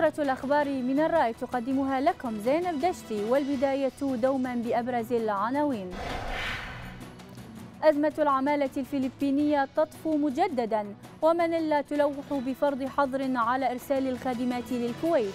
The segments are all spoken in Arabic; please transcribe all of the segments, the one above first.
نشرة الأخبار من الرأي تقدمها لكم زينب دشتي والبداية دوما بأبرز العناوين أزمة العمالة الفلبينية تطفو مجددا ومانيلا تلوح بفرض حظر على إرسال الخادمات للكويت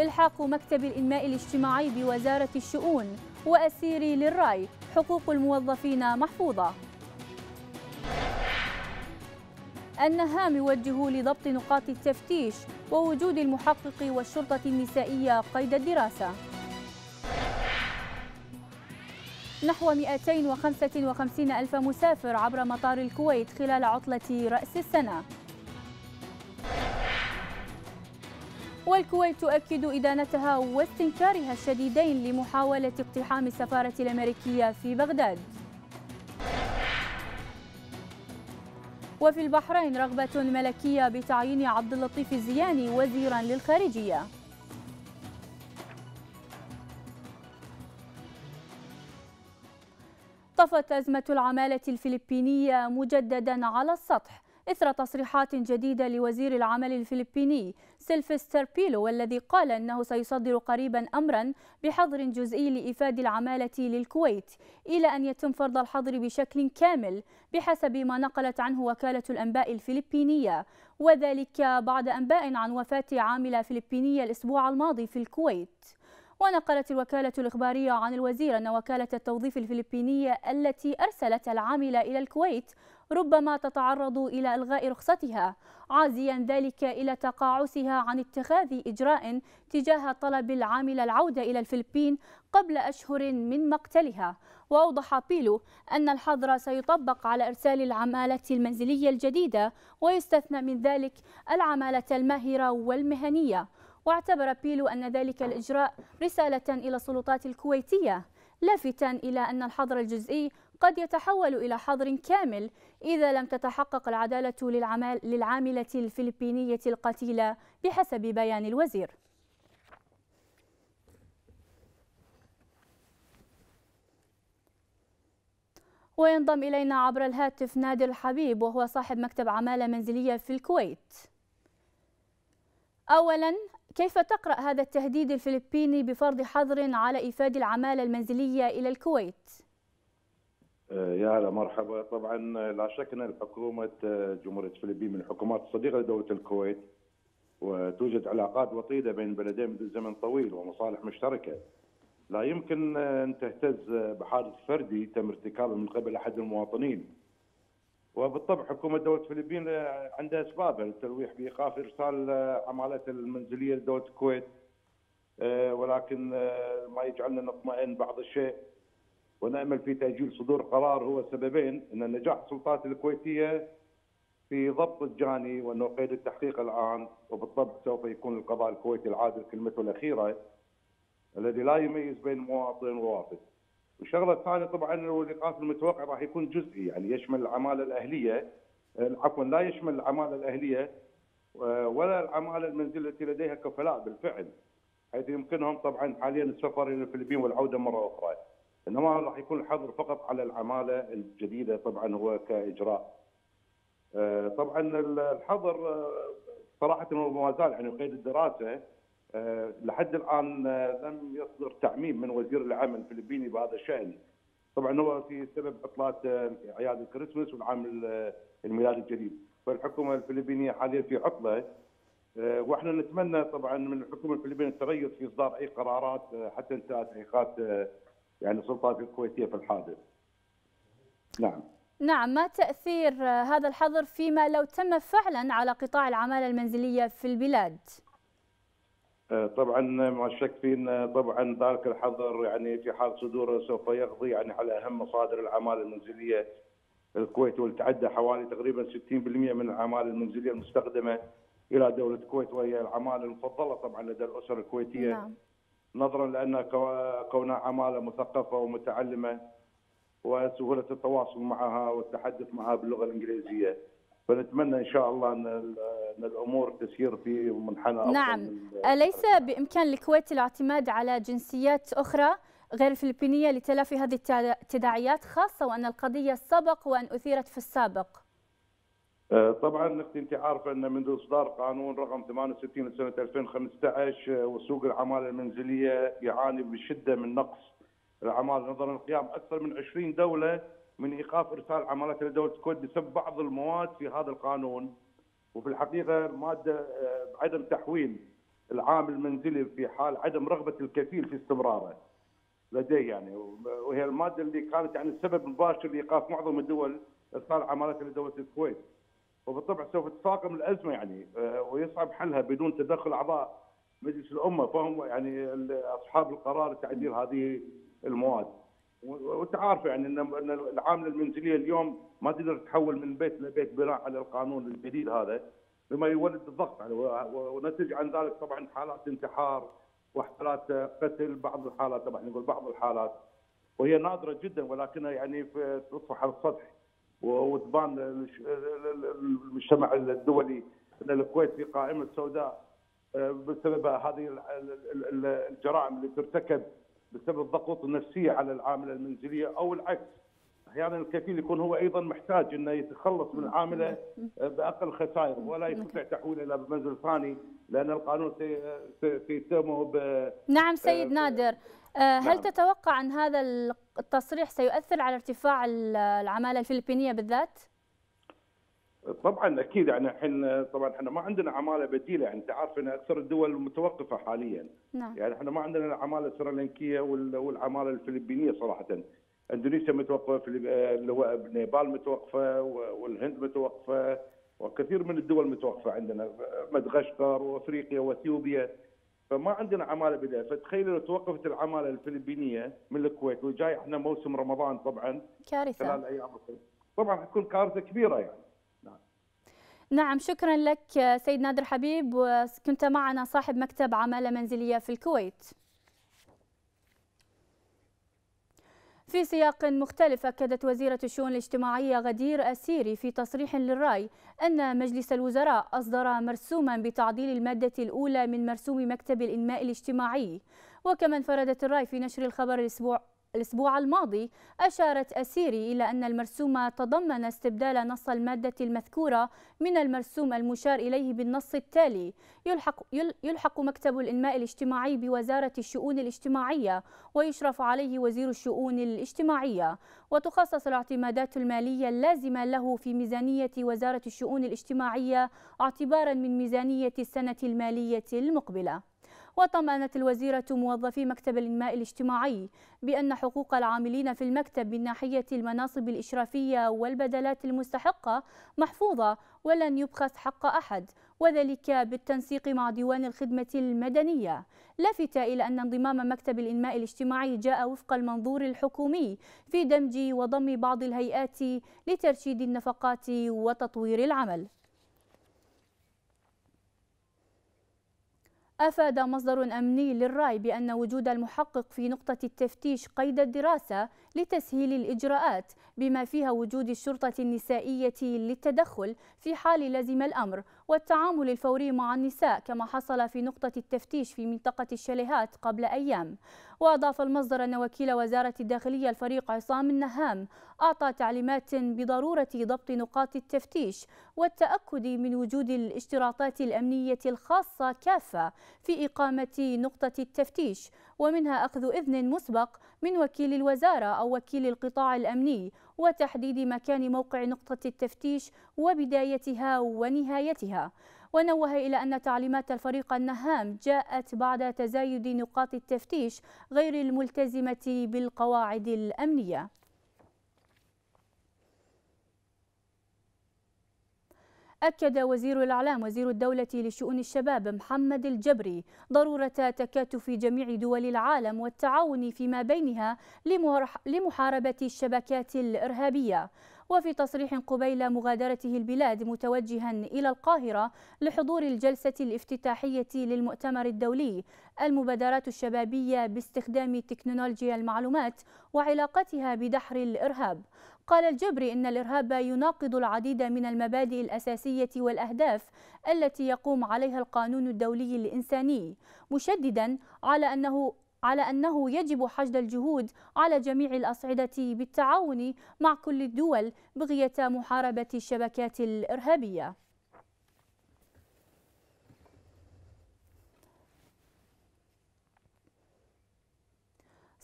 إلحاق مكتب الإنماء الاجتماعي بوزارة الشؤون وأسيري للرأي حقوق الموظفين محفوظة النهام يوجه لضبط نقاط التفتيش ووجود المحقق والشرطة النسائية قيد الدراسة نحو 255 ألف مسافر عبر مطار الكويت خلال عطلة رأس السنة والكويت تؤكد إدانتها واستنكارها الشديدين لمحاولة اقتحام السفارة الأمريكية في بغداد وفي البحرين رغبة ملكية بتعيين عبد اللطيف الزياني وزيرا للخارجية طفت أزمة العمالة الفلبينية مجددا على السطح إثر تصريحات جديدة لوزير العمل الفلبيني سيلفستر بيلو والذي قال أنه سيصدر قريبا أمرا بحظر جزئي لإفاد العمالة للكويت إلى أن يتم فرض الحظر بشكل كامل بحسب ما نقلت عنه وكالة الأنباء الفلبينية وذلك بعد أنباء عن وفاة عاملة فلبينية الأسبوع الماضي في الكويت ونقلت الوكالة الإخبارية عن الوزير أن وكالة التوظيف الفلبينية التي أرسلت العاملة إلى الكويت ربما تتعرض إلى إلغاء رخصتها عازيا ذلك إلى تقاعسها عن اتخاذ إجراء تجاه طلب العامل العودة إلى الفلبين قبل أشهر من مقتلها وأوضح بيلو أن الحظر سيطبق على إرسال العمالة المنزلية الجديدة ويستثنى من ذلك العمالة الماهرة والمهنية واعتبر بيلو أن ذلك الإجراء رسالة إلى السلطات الكويتية لافتا إلى أن الحظر الجزئي قد يتحول إلى حظر كامل إذا لم تتحقق العدالة للعمال للعاملة الفلبينية القتيلة بحسب بيان الوزير وينضم إلينا عبر الهاتف نادر الحبيب وهو صاحب مكتب عمالة منزلية في الكويت أولا كيف تقرأ هذا التهديد الفلبيني بفرض حظر على إفاد العمالة المنزلية إلى الكويت؟ آه، يا هلا مرحبا طبعا آه، لا شك ان حكومه آه، جمهوريه الفلبين من الحكومات الصديقه لدوله الكويت وتوجد علاقات وطيده بين البلدين منذ زمن طويل ومصالح مشتركه لا يمكن ان تهتز بحادث فردي تم ارتكابه من قبل احد المواطنين وبالطبع حكومه دوله الفلبين عندها اسباب للتلويح بايقاف ارسال عمالات المنزليه لدوله الكويت ولكن ما يجعلنا نطمئن بعض الشيء ونامل في تاجيل صدور قرار هو سببين ان نجاح السلطات الكويتيه في ضبط الجاني وانه قيد التحقيق الان وبالضبط سوف يكون القضاء الكويتي العادل كلمته الاخيره الذي لا يميز بين مواطن ووافد. والشغله الثانيه طبعا الايقاف المتوقع راح يكون جزئي يعني يشمل العماله الاهليه عفوا لا يشمل العماله الاهليه ولا العماله المنزليه التي لديها كفلاء بالفعل حيث يمكنهم طبعا حاليا السفر الى الفلبين والعوده مره اخرى. انما راح يكون الحظر فقط على العماله الجديده طبعا هو كاجراء. آه، طبعا الحظر آه، صراحه ما زال يعني قيد الدراسه آه، لحد الان لم يصدر تعميم من وزير العمل الفلبيني بهذا الشان. طبعا هو في سبب عطلات اعياد الكريسماس والعام الميلادي الجديد، فالحكومه الفلبينيه حاليا في عطله واحنا نتمنى طبعا من الحكومه الفلبينيه التغير في اصدار اي قرارات حتى انتهت تحقيقات يعني السلطات الكويتيه في الحادث. نعم. نعم ما تاثير هذا الحظر فيما لو تم فعلا على قطاع العماله المنزليه في البلاد؟ آه، طبعا ما شك في ان طبعا ذلك الحظر يعني في حال صدوره سوف يقضي يعني على اهم مصادر العماله المنزليه الكويت والتعدى حوالي تقريبا 60% من العماله المنزليه المستخدمه الى دوله الكويت وهي العماله المفضله طبعا لدى الاسر الكويتيه نعم. نظرا لان كونها عماله مثقفه ومتعلمه وسهوله التواصل معها والتحدث معها باللغه الانجليزيه فنتمنى ان شاء الله ان الامور تسير في منحنى نعم من اليس بامكان الكويت الاعتماد على جنسيات اخرى غير الفلبينيه لتلافي هذه التداعيات خاصه وان القضيه سبق وان اثيرت في السابق آه، طبعا اختي انت عارفه ان منذ اصدار قانون رقم 68 لسنه 2015 آه، وسوق العماله المنزليه يعاني بشده من نقص العماله نظرا لقيام اكثر من 20 دوله من ايقاف ارسال عمالات الى دوله الكويت بسبب بعض المواد في هذا القانون وفي الحقيقه ماده بعدم آه، تحويل العامل المنزلي في حال عدم رغبه الكفيل في استمراره لديه يعني وهي الماده اللي كانت يعني السبب المباشر لايقاف معظم الدول ارسال عمالات الى دوله الكويت. وبالطبع سوف تتفاقم الازمه يعني آه، ويصعب حلها بدون تدخل اعضاء مجلس الامه فهم يعني اصحاب القرار تعديل هذه المواد وانت عارف يعني ان العامله المنزليه اليوم ما تقدر تحول من بيت لبيت بناء على القانون الجديد هذا بما يولد الضغط يعني ونتج عن ذلك طبعا حالات انتحار وحالات قتل بعض الحالات طبعا نقول بعض الحالات وهي نادره جدا ولكنها يعني تصبح على السطح وتبان المجتمع الدولي ان الكويت في قائمه سوداء آه، بسبب هذه الجرائم اللي ترتكب بسبب الضغوط النفسيه على العامله المنزليه او العكس احيانا يعني الكفيل يكون هو ايضا محتاج انه يتخلص من عامله باقل خسائر ولا يستطيع تحويله الى منزل ثاني لان القانون سيتهمه ب نعم سيد آه، نادر آه، هل نعم. تتوقع أن هذا التصريح سيؤثر على ارتفاع العمالة الفلبينية بالذات؟ طبعا اكيد يعني احنا طبعا احنا ما عندنا عماله بديله يعني انت عارف ان اكثر الدول متوقفه حاليا نعم. يعني احنا ما عندنا العماله السريلانكيه والعماله الفلبينيه صراحه اندونيسيا متوقفه اللي هو نيبال متوقفه والهند متوقفه وكثير من الدول متوقفه عندنا مدغشقر وافريقيا واثيوبيا فما عندنا عماله بدا فتخيل لو توقفت العماله الفلبينيه من الكويت وجاي احنا موسم رمضان طبعا كارثه خلال ايام طبعا حتكون كارثه كبيره يعني نعم. نعم شكرا لك سيد نادر حبيب وكنت معنا صاحب مكتب عماله منزليه في الكويت في سياق مختلف أكدت وزيرة الشؤون الاجتماعية غدير أسيري في تصريح للرأي أن مجلس الوزراء أصدر مرسوما بتعديل المادة الأولى من مرسوم مكتب الإنماء الاجتماعي وكما انفردت الرأي في نشر الخبر الأسبوع الأسبوع الماضي أشارت أسيري إلى أن المرسوم تضمن استبدال نص المادة المذكورة من المرسوم المشار إليه بالنص التالي يلحق, يلحق مكتب الإنماء الاجتماعي بوزارة الشؤون الاجتماعية ويشرف عليه وزير الشؤون الاجتماعية وتخصص الاعتمادات المالية اللازمة له في ميزانية وزارة الشؤون الاجتماعية اعتبارا من ميزانية السنة المالية المقبلة وطمأنت الوزيرة موظفي مكتب الإنماء الاجتماعي بأن حقوق العاملين في المكتب من ناحية المناصب الإشرافية والبدلات المستحقة محفوظة ولن يبخس حق أحد وذلك بالتنسيق مع ديوان الخدمة المدنية لافتة إلى أن انضمام مكتب الإنماء الاجتماعي جاء وفق المنظور الحكومي في دمج وضم بعض الهيئات لترشيد النفقات وتطوير العمل أفاد مصدر أمني للراي بأن وجود المحقق في نقطة التفتيش قيد الدراسة لتسهيل الإجراءات بما فيها وجود الشرطة النسائية للتدخل في حال لزم الأمر والتعامل الفوري مع النساء كما حصل في نقطة التفتيش في منطقة الشاليهات قبل أيام وأضاف المصدر أن وكيل وزارة الداخلية الفريق عصام النهام أعطى تعليمات بضرورة ضبط نقاط التفتيش والتأكد من وجود الاشتراطات الأمنية الخاصة كافة في إقامة نقطة التفتيش ومنها أخذ إذن مسبق من وكيل الوزارة أو وكيل القطاع الأمني وتحديد مكان موقع نقطة التفتيش وبدايتها ونهايتها ونوه إلى أن تعليمات الفريق النهام جاءت بعد تزايد نقاط التفتيش غير الملتزمة بالقواعد الأمنية أكد وزير الإعلام وزير الدولة لشؤون الشباب محمد الجبري ضرورة تكاتف جميع دول العالم والتعاون فيما بينها لمحاربة الشبكات الإرهابية وفي تصريح قبيل مغادرته البلاد متوجها إلى القاهرة لحضور الجلسة الافتتاحية للمؤتمر الدولي المبادرات الشبابية باستخدام تكنولوجيا المعلومات وعلاقتها بدحر الإرهاب قال الجبري إن الإرهاب يناقض العديد من المبادئ الأساسية والأهداف التي يقوم عليها القانون الدولي الإنساني مشددا على أنه على أنه يجب حشد الجهود على جميع الأصعدة بالتعاون مع كل الدول بغية محاربة الشبكات الإرهابية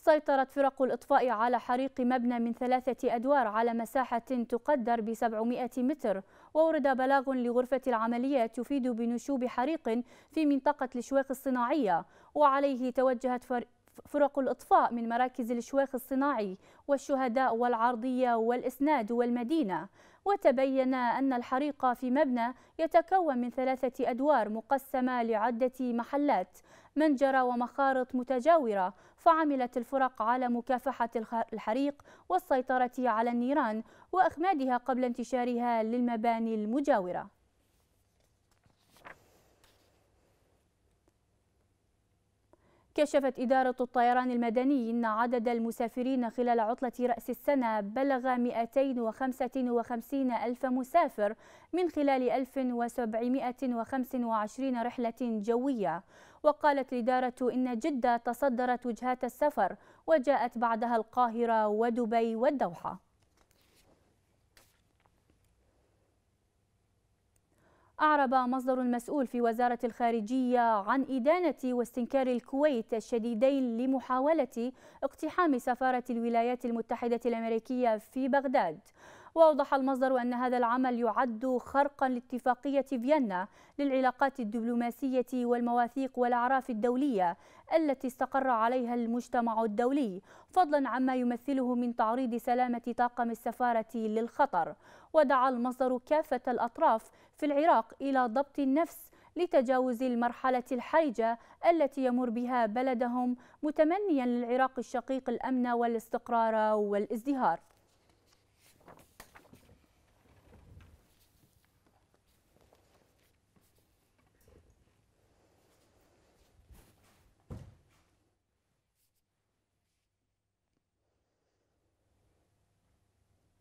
سيطرت فرق الإطفاء على حريق مبنى من ثلاثة أدوار على مساحة تقدر ب 700 متر وورد بلاغ لغرفة العمليات يفيد بنشوب حريق في منطقة الشواخ الصناعية وعليه توجهت فرق الإطفاء من مراكز الشواخ الصناعي والشهداء والعرضية والإسناد والمدينة وتبين أن الحريق في مبنى يتكون من ثلاثة أدوار مقسمة لعدة محلات منجرة ومخارط متجاورة فعملت الفرق على مكافحة الحريق والسيطرة على النيران وأخمادها قبل انتشارها للمباني المجاورة كشفت إدارة الطيران المدني أن عدد المسافرين خلال عطلة رأس السنة بلغ 255 ألف مسافر من خلال 1725 رحلة جوية وقالت الإدارة إن جدة تصدرت وجهات السفر وجاءت بعدها القاهرة ودبي والدوحة أعرب مصدر مسؤول في وزارة الخارجية عن إدانة واستنكار الكويت الشديدين لمحاولة اقتحام سفارة الولايات المتحدة الأمريكية في بغداد وأوضح المصدر أن هذا العمل يعد خرقا لاتفاقية فيينا للعلاقات الدبلوماسية والمواثيق والأعراف الدولية التي استقر عليها المجتمع الدولي فضلا عما يمثله من تعريض سلامة طاقم السفارة للخطر ودعا المصدر كافة الأطراف في العراق إلى ضبط النفس لتجاوز المرحلة الحرجة التي يمر بها بلدهم متمنيا للعراق الشقيق الأمن والاستقرار والازدهار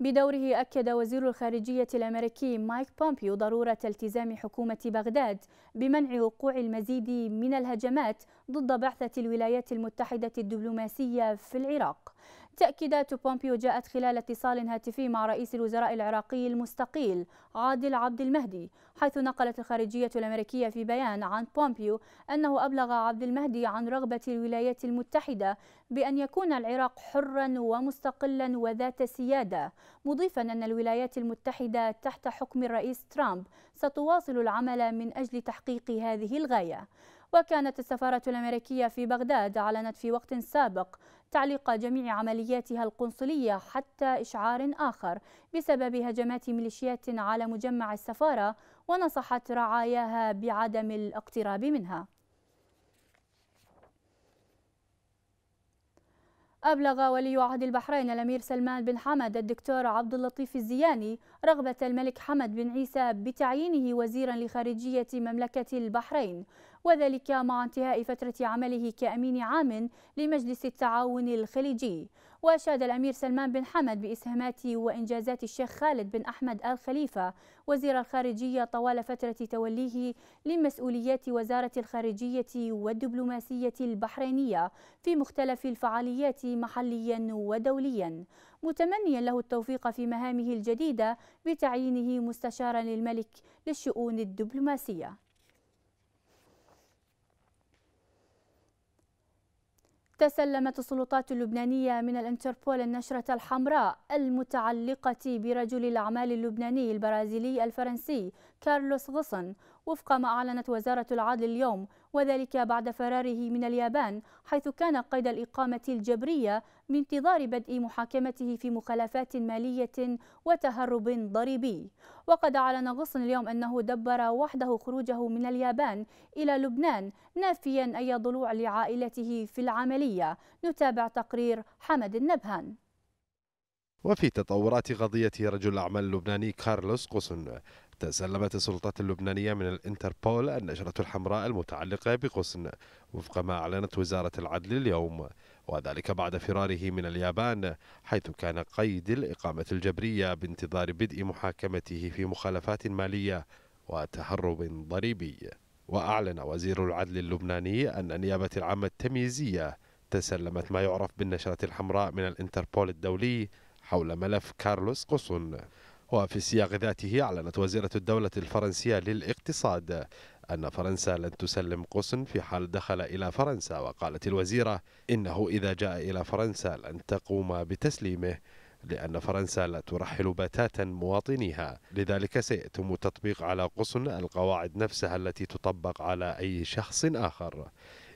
بدوره أكد وزير الخارجية الأمريكي مايك بومبيو ضرورة التزام حكومة بغداد بمنع وقوع المزيد من الهجمات ضد بعثة الولايات المتحدة الدبلوماسية في العراق تأكيدات بومبيو جاءت خلال اتصال هاتفي مع رئيس الوزراء العراقي المستقيل عادل عبد المهدي حيث نقلت الخارجية الأمريكية في بيان عن بومبيو أنه أبلغ عبد المهدي عن رغبة الولايات المتحدة بأن يكون العراق حرا ومستقلا وذات سيادة مضيفا أن الولايات المتحدة تحت حكم الرئيس ترامب ستواصل العمل من أجل تحقيق هذه الغاية وكانت السفارة الأمريكية في بغداد أعلنت في وقت سابق تعليق جميع عملياتها القنصلية حتى إشعار آخر بسبب هجمات ميليشيات على مجمع السفارة ونصحت رعاياها بعدم الاقتراب منها أبلغ ولي عهد البحرين الأمير سلمان بن حمد الدكتور عبد اللطيف الزياني رغبة الملك حمد بن عيسى بتعيينه وزيرا لخارجية مملكة البحرين وذلك مع انتهاء فترة عمله كأمين عام لمجلس التعاون الخليجي وأشاد الأمير سلمان بن حمد بإسهامات وإنجازات الشيخ خالد بن أحمد آل خليفة وزير الخارجية طوال فترة توليه لمسؤوليات وزارة الخارجية والدبلوماسية البحرينية في مختلف الفعاليات محليا ودوليا متمنيا له التوفيق في مهامه الجديدة بتعيينه مستشارا للملك للشؤون الدبلوماسية تسلمت السلطات اللبنانية من الانتربول النشرة الحمراء المتعلقة برجل الأعمال اللبناني البرازيلي الفرنسي كارلوس غصن وفق ما أعلنت وزارة العدل اليوم وذلك بعد فراره من اليابان حيث كان قيد الإقامة الجبرية بانتظار بدء محاكمته في مخالفات مالية وتهرب ضريبي وقد أعلن غصن اليوم أنه دبر وحده خروجه من اليابان إلى لبنان نافيا أي ضلوع لعائلته في العملية نتابع تقرير حمد النبهان وفي تطورات قضية رجل الأعمال اللبناني كارلوس قصن تسلمت السلطات اللبنانية من الانتربول النشرة الحمراء المتعلقة بقسن وفق ما أعلنت وزارة العدل اليوم وذلك بعد فراره من اليابان حيث كان قيد الإقامة الجبرية بانتظار بدء محاكمته في مخالفات مالية وتهرب ضريبي وأعلن وزير العدل اللبناني أن النيابة العامة التمييزية تسلمت ما يعرف بالنشرة الحمراء من الانتربول الدولي حول ملف كارلوس قصن وفي السياق ذاته أعلنت وزيرة الدولة الفرنسية للاقتصاد أن فرنسا لن تسلم قسن في حال دخل إلى فرنسا وقالت الوزيرة إنه إذا جاء إلى فرنسا لن تقوم بتسليمه لأن فرنسا لا ترحل بتاتا مواطنيها لذلك سيتم التطبيق على قسن القواعد نفسها التي تطبق على أي شخص آخر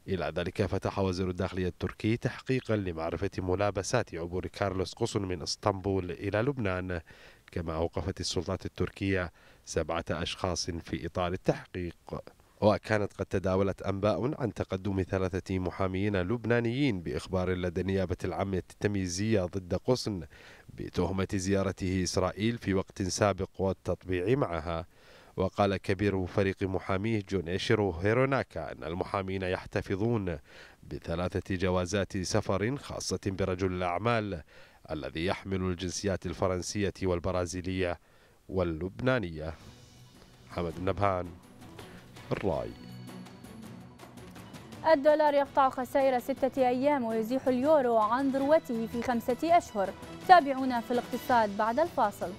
إلى ذلك فتح وزير الداخلية التركي تحقيقا لمعرفة ملابسات عبور كارلوس قسن من اسطنبول إلى لبنان كما أوقفت السلطات التركية سبعة أشخاص في إطار التحقيق وكانت قد تداولت أنباء عن تقدم ثلاثة محامين لبنانيين بإخبار لدى نيابة العامة التمييزية ضد قصن بتهمة زيارته إسرائيل في وقت سابق والتطبيع معها وقال كبير فريق محاميه جونيشيرو هيروناكا أن المحامين يحتفظون بثلاثة جوازات سفر خاصة برجل الأعمال الذي يحمل الجنسيات الفرنسية والبرازيلية واللبنانية حمد النبهان الراي الدولار يقطع خسائر ستة أيام ويزيح اليورو عن ذروته في خمسة أشهر تابعونا في الاقتصاد بعد الفاصل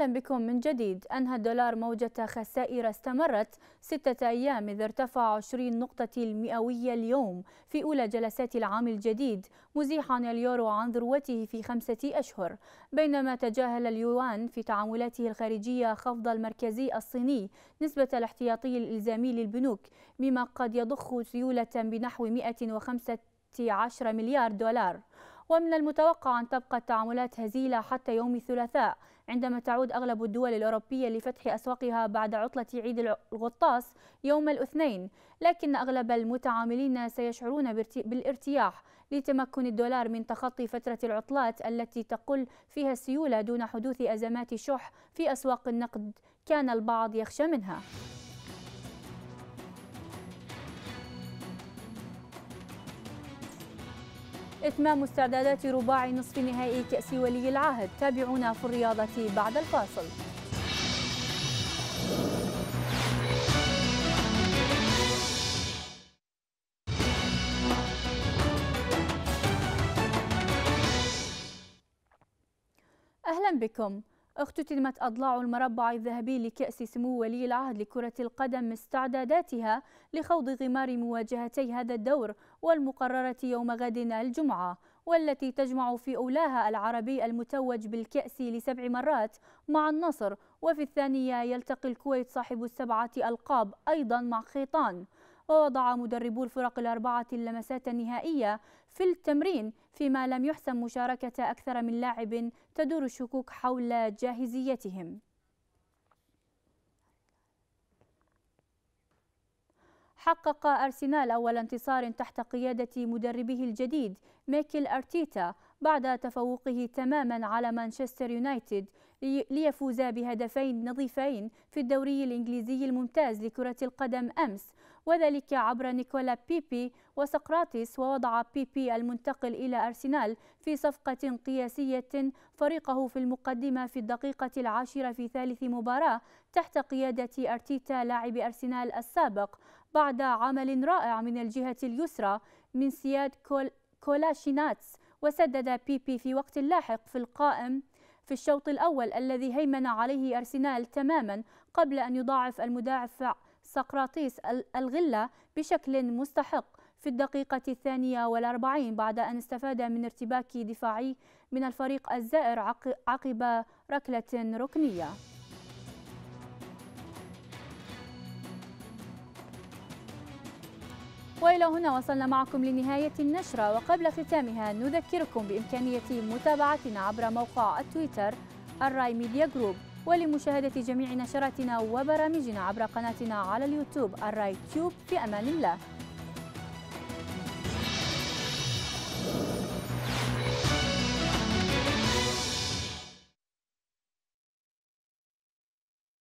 أهلا بكم من جديد أنهى الدولار موجة خسائر استمرت ستة أيام إذ ارتفع 20 نقطة المئوية اليوم في أولى جلسات العام الجديد مزيحا اليورو عن ذروته في خمسة أشهر بينما تجاهل اليوان في تعاملاته الخارجية خفض المركزي الصيني نسبة الاحتياطي الإلزامي للبنوك مما قد يضخ سيولة بنحو 115 مليار دولار ومن المتوقع أن تبقى التعاملات هزيلة حتى يوم الثلاثاء عندما تعود أغلب الدول الأوروبية لفتح أسواقها بعد عطلة عيد الغطاس يوم الاثنين لكن أغلب المتعاملين سيشعرون بالارتياح لتمكن الدولار من تخطي فترة العطلات التي تقل فيها السيولة دون حدوث أزمات شح في أسواق النقد كان البعض يخشى منها إتمام استعدادات رباع نصف نهائي كأس ولي العهد تابعونا في الرياضة بعد الفاصل أهلا بكم اختتمت أضلاع المربع الذهبي لكأس سمو ولي العهد لكرة القدم استعداداتها لخوض غمار مواجهتي هذا الدور والمقررة يوم غد الجمعة والتي تجمع في أولاها العربي المتوج بالكأس لسبع مرات مع النصر وفي الثانية يلتقي الكويت صاحب السبعة ألقاب أيضا مع خيطان ووضع مدربو الفرق الأربعة اللمسات النهائية في التمرين فيما لم يحسم مشاركة أكثر من لاعب تدور الشكوك حول جاهزيتهم حقق أرسنال أول انتصار تحت قيادة مدربه الجديد ميكل أرتيتا بعد تفوقه تماما على مانشستر يونايتد ليفوز بهدفين نظيفين في الدوري الإنجليزي الممتاز لكرة القدم أمس وذلك عبر نيكولا بيبي وسقراطس ووضع بيبي المنتقل إلى أرسنال في صفقة قياسية فريقه في المقدمة في الدقيقة العاشرة في ثالث مباراة تحت قيادة أرتيتا لاعب أرسنال السابق بعد عمل رائع من الجهة اليسرى من سياد كول كولاشيناتس وسدد بيبي في وقت لاحق في القائم في الشوط الأول الذي هيمن عليه أرسنال تماما قبل أن يضاعف المدافع سقراطيس الغلة بشكل مستحق في الدقيقة الثانية والأربعين بعد أن استفاد من ارتباك دفاعي من الفريق الزائر عقب ركلة ركنية وإلى هنا وصلنا معكم لنهاية النشرة وقبل ختامها نذكركم بإمكانية متابعتنا عبر موقع التويتر الراي ميديا جروب ولمشاهدة جميع نشراتنا وبرامجنا عبر قناتنا على اليوتيوب الراي تيوب في أمان الله